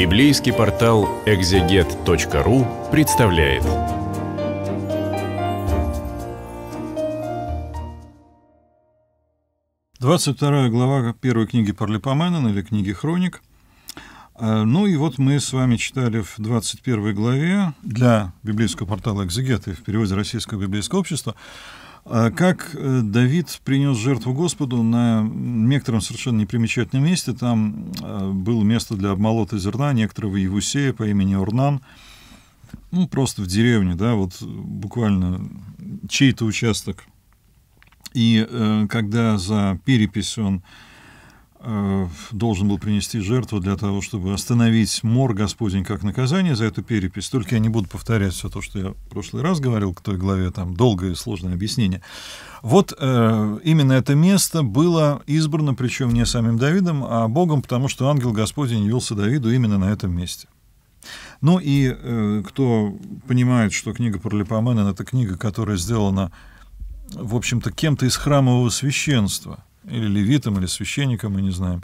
Библейский портал экзегет.ру представляет. Двадцать вторая глава первой книги Парлипоменон или книги Хроник. Э, ну и вот мы с вами читали в 21 главе для библейского портала «Экзегет» в переводе Российского библейского общества а как э, Давид принес жертву Господу на некотором совершенно непримечательном месте, там э, было место для обмолота зерна некоторого Евусея по имени Орнан, ну, просто в деревне, да, вот буквально чей-то участок. И э, когда за перепись он Э, должен был принести жертву для того, чтобы остановить мор Господень как наказание за эту перепись. Только я не буду повторять все то, что я в прошлый раз говорил к той главе, там долгое и сложное объяснение. Вот э, именно это место было избрано, причем не самим Давидом, а Богом, потому что ангел Господень явился Давиду именно на этом месте. Ну и э, кто понимает, что книга про это книга, которая сделана, в общем-то, кем-то из храмового священства — или левитом, или священником, мы не знаем.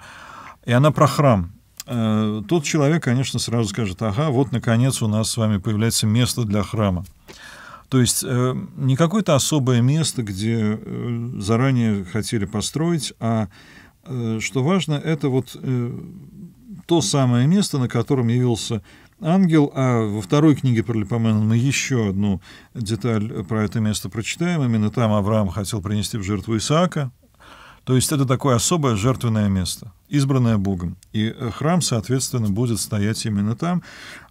И она про храм. Э, Тот человек, конечно, сразу скажет, ага, вот, наконец, у нас с вами появляется место для храма. То есть э, не какое-то особое место, где э, заранее хотели построить, а, что важно, это вот то самое место, на котором явился ангел, а во второй книге про Липомена мы еще одну деталь про это место прочитаем. Именно там Авраам хотел принести в жертву Исаака, то есть это такое особое жертвенное место, избранное Богом. И э, храм, соответственно, будет стоять именно там,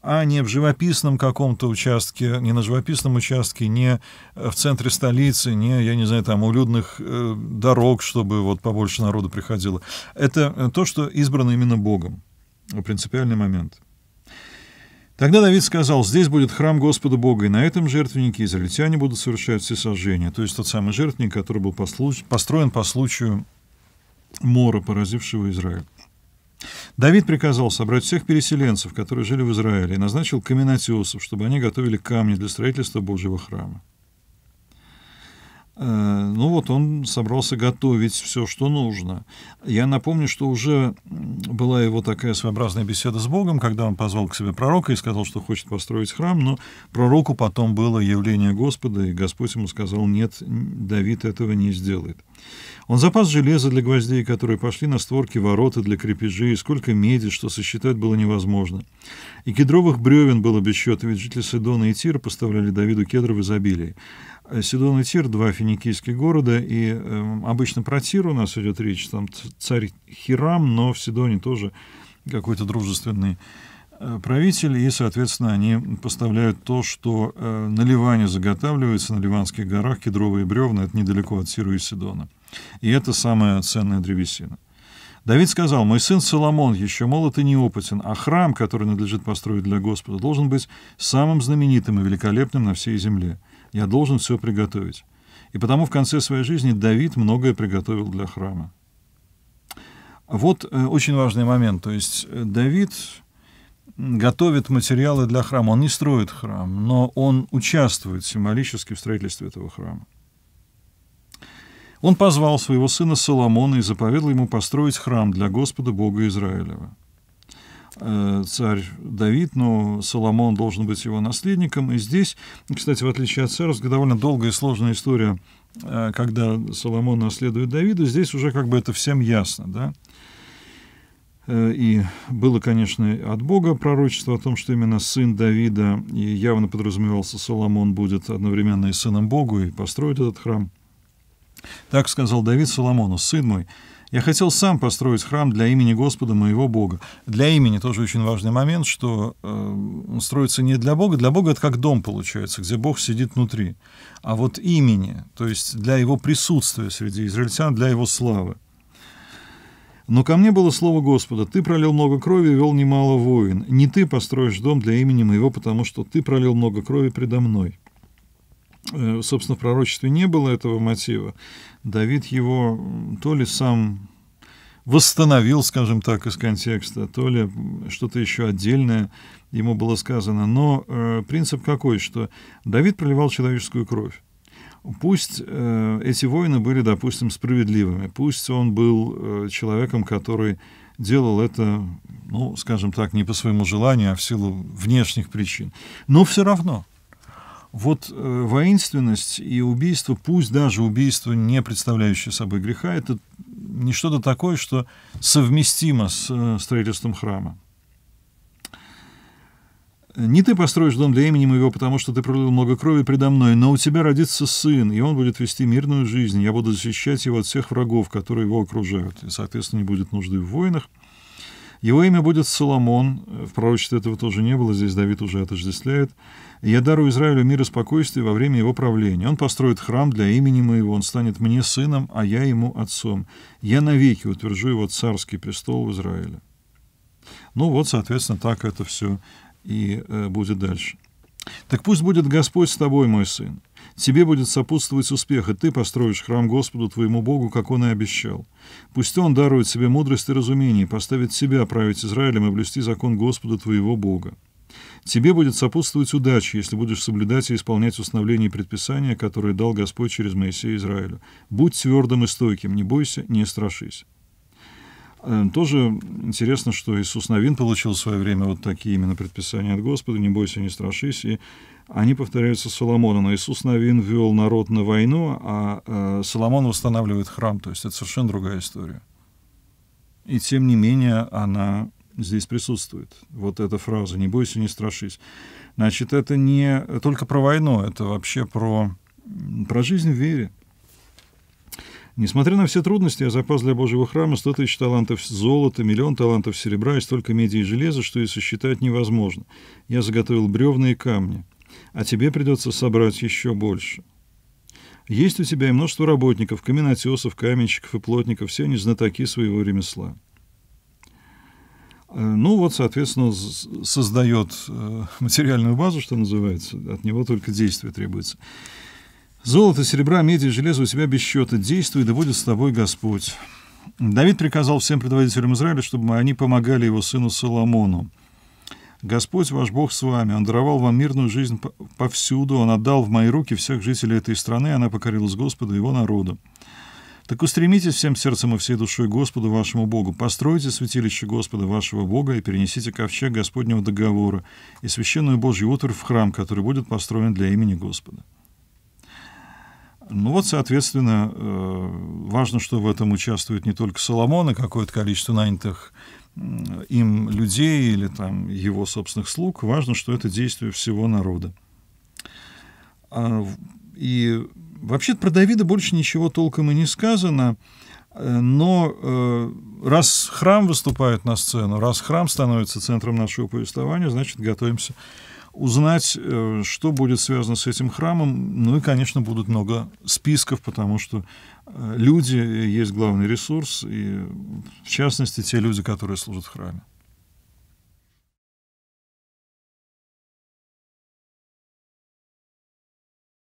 а не в живописном каком-то участке, не на живописном участке, не э, в центре столицы, не, я не знаю, там, у людных э, дорог, чтобы вот побольше народу приходило. Это то, что избрано именно Богом. Ну, принципиальный момент. Тогда Давид сказал, здесь будет храм Господа Бога, и на этом жертвеннике израильтяне будут совершать все сожжения. То есть тот самый жертвенник, который был послуж... построен по случаю мора, поразившего Израиль. Давид приказал собрать всех переселенцев, которые жили в Израиле, и назначил каменотесов, чтобы они готовили камни для строительства Божьего храма. Э, ну вот он собрался готовить все, что нужно. Я напомню, что уже была его такая своеобразная беседа с Богом, когда он позвал к себе пророка и сказал, что хочет построить храм, но пророку потом было явление Господа, и Господь ему сказал, нет, Давид этого не сделает. Он запас железа для гвоздей, которые пошли на створки ворота для крепежей, и сколько меди, что сосчитать было невозможно. И кедровых бревен было без счета, ведь жители Сидона и Тира поставляли Давиду кедр в изобилии. Э, Сидон и Тир, два финикийских города, и э, обычно про Тир у нас идет речь, там царь Хирам, но в Сидоне тоже какой-то дружественный э, правитель, и, соответственно, они поставляют то, что э, на Ливане заготавливается, на Ливанских горах кедровые бревна, это недалеко от Тира и Сидона. И это самая ценная древесина. Давид сказал, «Мой сын Соломон еще молод и неопытен, а храм, который надлежит построить для Господа, должен быть самым знаменитым и великолепным на всей земле» я должен все приготовить. И потому в конце своей жизни Давид многое приготовил для храма. Вот э, очень важный момент. То есть э, Давид готовит материалы для храма. Он не строит храм, но он участвует символически в строительстве этого храма. Он позвал своего сына Соломона и заповедал ему построить храм для Господа Бога Израилева. Э, царь Давид, но Соломон должен быть его наследником. И здесь, кстати, в отличие от царства, довольно долгая и сложная история, э, когда Соломон наследует Давида, здесь уже как бы это всем ясно, да. Э, и было, конечно, от Бога пророчество о том, что именно сын Давида, и явно подразумевался Соломон, будет одновременно и сыном Богу, и построит этот храм. Так сказал Давид Соломону, «Сын мой, я хотел сам построить храм для имени Господа моего Бога. Для имени тоже очень важный момент, что э, строится не для Бога. Для Бога это как дом получается, где Бог сидит внутри. А вот имени, то есть для его присутствия среди израильтян, для его славы. Но ко мне было слово Господа, ты пролил много крови и вел немало воин. Не ты построишь дом для имени моего, потому что ты пролил много крови предо мной. Э, собственно, в пророчестве не было этого мотива. Давид его то ли сам восстановил, скажем так, из контекста, то ли что-то еще отдельное ему было сказано. Но э, принцип какой, что Давид проливал человеческую кровь. Пусть э, эти войны были, допустим, справедливыми, пусть он был э, человеком, который делал это, ну, скажем так, не по своему желанию, а в силу внешних причин. Но все равно – вот э, воинственность и убийство, пусть даже убийство, не представляющее собой греха, это не что-то такое, что совместимо с э, строительством храма. Не ты построишь дом для имени моего, потому что ты пролил много крови предо мной, но у тебя родится сын, и он будет вести мирную жизнь. Я буду защищать его от всех врагов, которые его окружают, и, соответственно, не будет нужды в войнах. Его имя будет Соломон, э, в пророчестве этого тоже не было, здесь Давид уже отождествляет. «Я дарую Израилю мир и спокойствие во время его правления. Он построит храм для имени моего, он станет мне сыном, а я ему отцом. Я навеки утвержу его царский престол в Израиле». Ну вот, соответственно, так это все и э, будет дальше. «Так пусть будет Господь с тобой, мой сын, Тебе будет сопутствовать успех, и ты построишь храм Господу твоему Богу, как он и обещал. Пусть он дарует себе мудрость и разумение, поставит себя править Израилем и блюсти закон Господа твоего Бога. Тебе будет сопутствовать удача, если будешь соблюдать и исполнять установления и предписания, которые дал Господь через Моисея Израилю. Будь твердым и стойким, не бойся, не страшись. Э, тоже интересно, что Иисус Новин получил в свое время вот такие именно предписания от Господа, не бойся, не страшись, и они повторяются Соломоном. Но Иисус Новин вел народ на войну, а э, Соломон восстанавливает храм, то есть это совершенно другая история. И тем не менее она здесь присутствует. Вот эта фраза «не бойся, не страшись». Значит, это не только про войну, это вообще про, про жизнь в вере, Несмотря на все трудности, я а запас для Божьего храма 100 тысяч талантов золота, миллион талантов серебра и столько меди и железа, что и сосчитать невозможно. Я заготовил бревна и камни. А тебе придется собрать еще больше. Есть у тебя и множество работников, каменотесов, каменщиков и плотников, все они знатоки своего ремесла. Э, ну вот, соответственно, создает э, материальную базу, что называется, от него только действие требуется. Золото, серебра, меди железо у себя без счета. Действуй, да будет с тобой Господь. Давид приказал всем предводителям Израиля, чтобы они помогали его сыну Соломону. «Господь ваш Бог с вами, Он даровал вам мирную жизнь повсюду, Он отдал в мои руки всех жителей этой страны, она покорилась Господу и его народу. Так устремитесь всем сердцем и всей душой Господу вашему Богу, постройте святилище Господа вашего Бога и перенесите ковчег Господнего договора и священную Божью утварь в храм, который будет построен для имени Господа». Ну вот, соответственно, э, важно, что в этом участвует не только Соломон, а какое-то количество нанятых им людей или там его собственных слуг. Важно, что это действие всего народа. А, и вообще про Давида больше ничего толком и не сказано. Э, но э, раз храм выступает на сцену, раз храм становится центром нашего повествования, значит, готовимся узнать, э, что будет связано с этим храмом. Ну и, конечно, будут много списков, потому что э, люди э, есть главный ресурс, и в частности те люди, которые служат в храме.